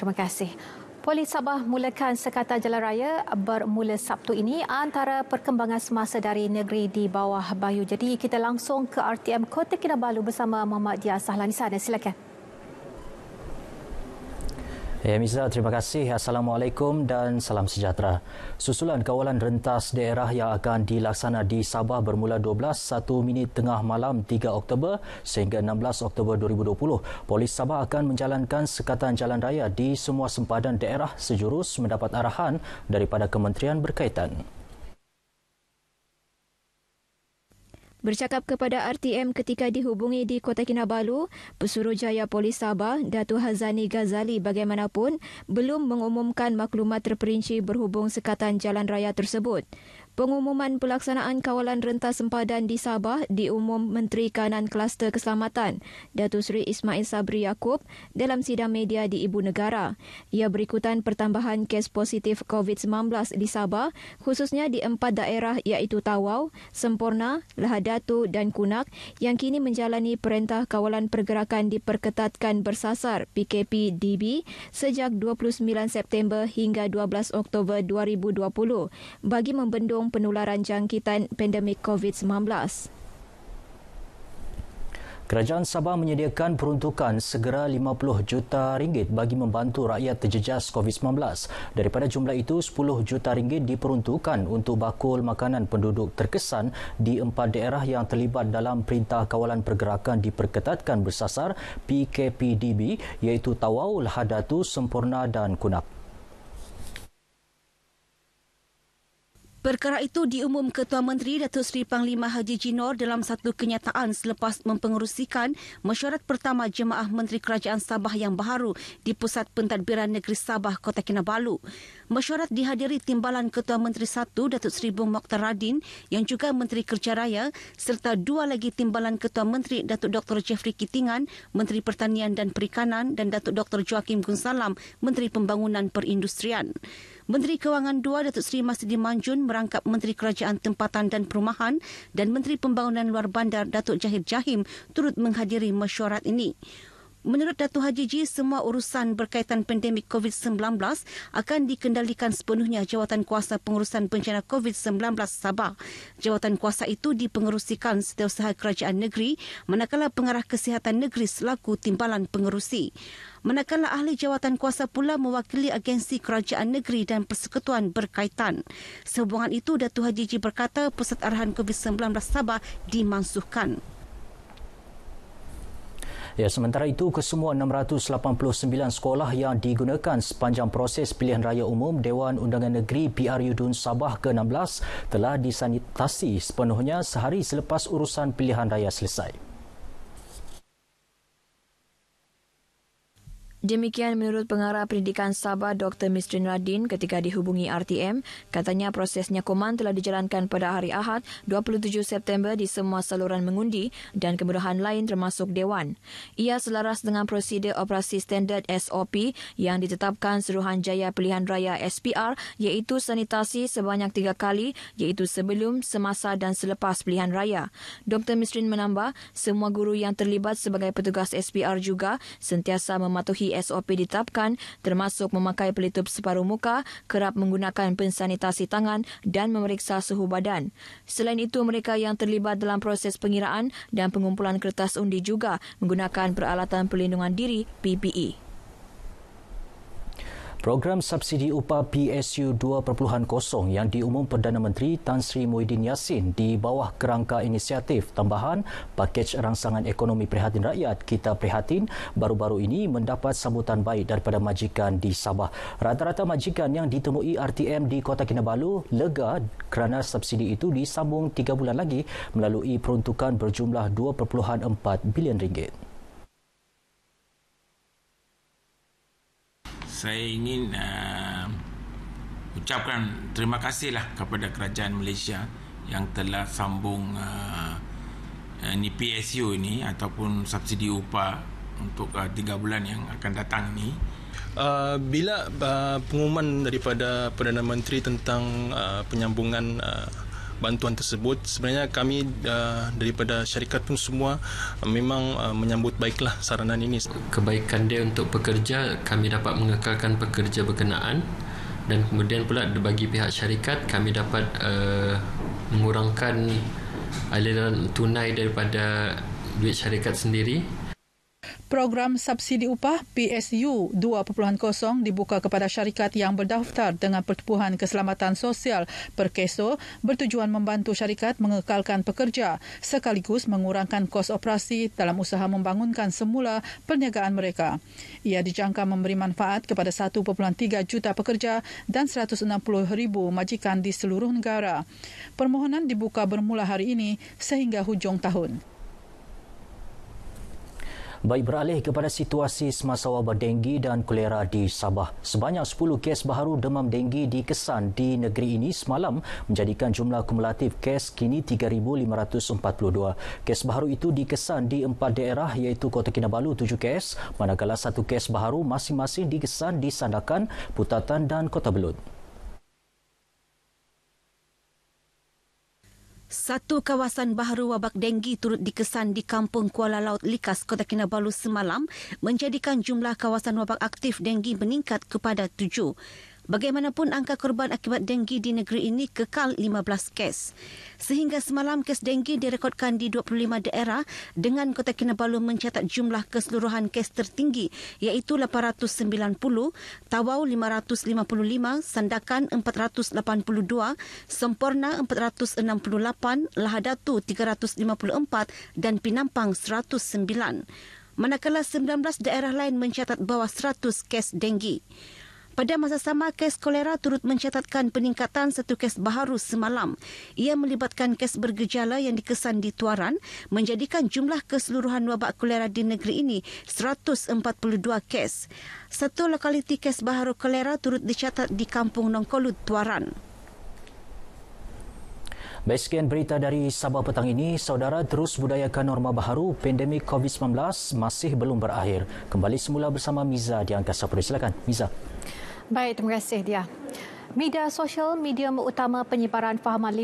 Terima kasih. Polis Sabah mulakan sekatan jalan raya bermula Sabtu ini antara perkembangan semasa dari negeri di bawah bayu. Jadi kita langsung ke RTM Kota Kinabalu bersama Muhammad Dia Sahlani sana. Silakan. Ya Mizah, terima kasih. Assalamualaikum dan salam sejahtera. Susulan kawalan rentas daerah yang akan dilaksana di Sabah bermula 12 12.01 minit tengah malam 3 Oktober sehingga 16 Oktober 2020. Polis Sabah akan menjalankan sekatan jalan raya di semua sempadan daerah sejurus mendapat arahan daripada kementerian berkaitan. Bercakap kepada RTM ketika dihubungi di Kota Kinabalu, Pesuruhjaya Polis Sabah, Datu Hazani Ghazali bagaimanapun belum mengumumkan maklumat terperinci berhubung sekatan jalan raya tersebut. Pengumuman pelaksanaan kawalan rentas sempadan di Sabah diumum Menteri Kanan Kluster Keselamatan, Datu Seri Ismail Sabri Yaakob dalam sidang media di Ibu Negara. Ia berikutan pertambahan kes positif COVID-19 di Sabah, khususnya di empat daerah iaitu Tawau, Semporna, Lahad Datu dan Kunak yang kini menjalani Perintah Kawalan Pergerakan Diperketatkan Bersasar PKP-DB sejak 29 September hingga 12 Oktober 2020 bagi membendung mendorong penularan jangkitan pandemik COVID-19. Kerajaan Sabah menyediakan peruntukan segera rm 50 juta ringgit bagi membantu rakyat terjejas COVID-19. Daripada jumlah itu, rm 10 juta ringgit diperuntukkan untuk bakul makanan penduduk terkesan di empat daerah yang terlibat dalam Perintah Kawalan Pergerakan diperketatkan bersasar PKPDB iaitu Tawau, Lahadatu, Sempurna dan Kunak. Perkara itu diumum Ketua Menteri Datuk Seri Panglima Haji Jinor dalam satu kenyataan selepas mempengerusikan mesyuarat pertama Jemaah Menteri Kerajaan Sabah yang baru di Pusat Pentadbiran Negeri Sabah, Kota Kinabalu. Mesyuarat dihadiri Timbalan Ketua Menteri Satu Datuk Seri Bung Mokhtar Radin yang juga Menteri Kerja Raya serta dua lagi Timbalan Ketua Menteri Datuk Dr. Jeffrey Kitingan, Menteri Pertanian dan Perikanan dan Datuk Dr. Joachim Gunsalam, Menteri Pembangunan Perindustrian. Menteri Kewangan II Datuk Seri Masdi Manjun merangkap Menteri Kerajaan Tempatan dan Perumahan dan Menteri Pembangunan Luar Bandar Datuk Jahir Jahim turut menghadiri mesyuarat ini. Menurut Datu Haji Ji, semua urusan berkaitan pandemik COVID-19 akan dikendalikan sepenuhnya jawatan kuasa pengurusan bencana COVID-19 Sabah. Jawatan kuasa itu dipengerusikan setiausaha kerajaan negeri manakala pengarah kesihatan negeri selaku timbalan pengerusi. Manakala ahli jawatan kuasa pula mewakili agensi kerajaan negeri dan persekutuan berkaitan. Sehubungan itu, Datu Haji Ji berkata pusat arahan COVID-19 Sabah dimansuhkan. Ya, sementara itu, kesemua 689 sekolah yang digunakan sepanjang proses pilihan raya umum Dewan Undangan Negeri PRU Dun Sabah ke-16 telah disanitasi sepenuhnya sehari selepas urusan pilihan raya selesai. Demikian menurut pengarah pendidikan Sabah Dr. Mistrin Radin ketika dihubungi RTM, katanya proses nyakuman telah dijalankan pada hari Ahad 27 September di semua saluran mengundi dan kemudahan lain termasuk Dewan. Ia selaras dengan prosedur operasi standard SOP yang ditetapkan Suruhanjaya Pilihan Raya SPR iaitu sanitasi sebanyak tiga kali iaitu sebelum, semasa dan selepas pilihan raya. Dr. Mistrin menambah semua guru yang terlibat sebagai petugas SPR juga sentiasa mematuhi SOP ditetapkan termasuk memakai pelitup separuh muka, kerap menggunakan pensanitasi tangan dan memeriksa suhu badan. Selain itu, mereka yang terlibat dalam proses pengiraan dan pengumpulan kertas undi juga menggunakan peralatan pelindungan diri PPE. Program subsidi upah PSU 2.0 yang diumum Perdana Menteri Tan Sri Muhyiddin Yassin di bawah kerangka inisiatif tambahan pakej rangsangan ekonomi prihatin rakyat kita prihatin baru-baru ini mendapat sambutan baik daripada majikan di Sabah. Rata-rata majikan yang ditemui RTM di Kota Kinabalu lega kerana subsidi itu disambung 3 bulan lagi melalui peruntukan berjumlah 2.4 bilion ringgit. saya ingin uh, ucapkan terima kasihlah kepada kerajaan Malaysia yang telah sambung uh, uh ini PSU ini ataupun subsidi upah untuk uh, 3 bulan yang akan datang ini Uh, bila uh, pengumuman daripada Perdana Menteri tentang uh, penyambungan uh, bantuan tersebut sebenarnya kami uh, daripada syarikat pun semua uh, memang uh, menyambut baiklah saranan ini kebaikan dia untuk pekerja kami dapat mengekalkan pekerja berkenaan dan kemudian pula bagi pihak syarikat kami dapat uh, mengurangkan aliran tunai daripada duit syarikat sendiri Program subsidi upah PSU 2.0 dibuka kepada syarikat yang berdaftar dengan Pertubuhan Keselamatan Sosial Perkeso bertujuan membantu syarikat mengekalkan pekerja sekaligus mengurangkan kos operasi dalam usaha membangunkan semula perniagaan mereka. Ia dijangka memberi manfaat kepada 1.3 juta pekerja dan 160 ribu majikan di seluruh negara. Permohonan dibuka bermula hari ini sehingga hujung tahun. Baik beralih kepada situasi semasa wabak denggi dan kolera di Sabah. Sebanyak 10 kes baru demam denggi dikesan di negeri ini semalam menjadikan jumlah kumulatif kes kini 3,542. Kes baru itu dikesan di empat daerah iaitu Kota Kinabalu 7 kes, manakala satu kes baru masing-masing dikesan di Sandakan, Putatan dan Kota Belud. Satu kawasan baharu wabak denggi turut dikesan di Kampung Kuala Laut Likas, Kota Kinabalu semalam menjadikan jumlah kawasan wabak aktif denggi meningkat kepada tujuh. Bagaimanapun angka korban akibat denggi di negeri ini kekal 15 kes. Sehingga semalam kes denggi direkodkan di 25 daerah dengan Kota Kinabalu mencatat jumlah keseluruhan kes tertinggi iaitu 890, Tawau 555, Sandakan 482, Semporna 468, Lahadatu 354 dan Pinampang 109. Manakala 19 daerah lain mencatat bawah 100 kes denggi. Pada masa sama, kes kolera turut mencatatkan peningkatan satu kes baharu semalam. Ia melibatkan kes bergejala yang dikesan di Tuaran menjadikan jumlah keseluruhan wabak kolera di negeri ini 142 kes. Satu lokaliti kes baharu kolera turut dicatat di Kampung Nongkolut, Tuaran. Baiklah berita dari Sabah petang ini, saudara terus budayakan norma baharu pandemik COVID-19 masih belum berakhir. Kembali semula bersama Miza di Angkasa Puri. Miza. Baik, terima kasih dia. Media sosial, medium utama penyebaran fahaman